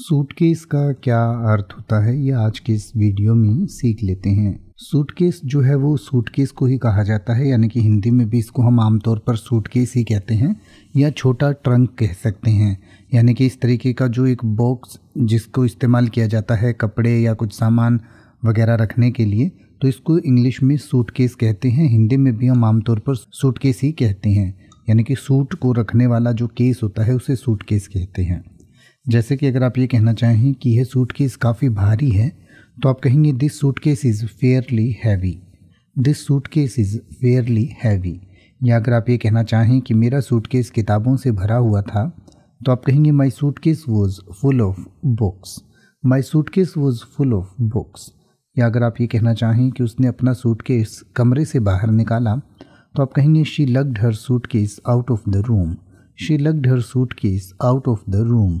suitcase का क्या अर्थ होता है ये आज के इस वीडियो में सीख लेते हैं सूटकेस जो है वो सूटकेस को ही कहा जाता है यानी कि हिंदी में भी इसको हम आमतौर पर सूटकेस ही कहते हैं या छोटा ट्रंक कह सकते हैं यानी कि इस तरीके का जो एक बॉक्स जिसको इस्तेमाल किया जाता है कपड़े या कुछ सामान वगैरह रखने के लिए तो इसको इंग्लिश में सूटकेस कहते हैं हिंदी में भी हम आमतौर पर सूटकेस ही कहते हैं यानी कि सूट को रखने वाला जो केस होता है उसे सूटकेस कहते हैं जैसे कि अगर आप ये कहना चाहें कि यह सूट केस काफ़ी भारी है तो आप कहेंगे this suitcase is fairly heavy this suitcase is fairly heavy या अगर आप ये कहना चाहें कि मेरा सूट केस किताबों से भरा हुआ था तो आप कहेंगे my suitcase was full of books my suitcase was full of books या अगर आप ये कहना चाहें कि उसने अपना सूट केस कमरे से बाहर निकाला तो आप कहेंगे she lugged her suitcase out of the room she lugged her suitcase out of the room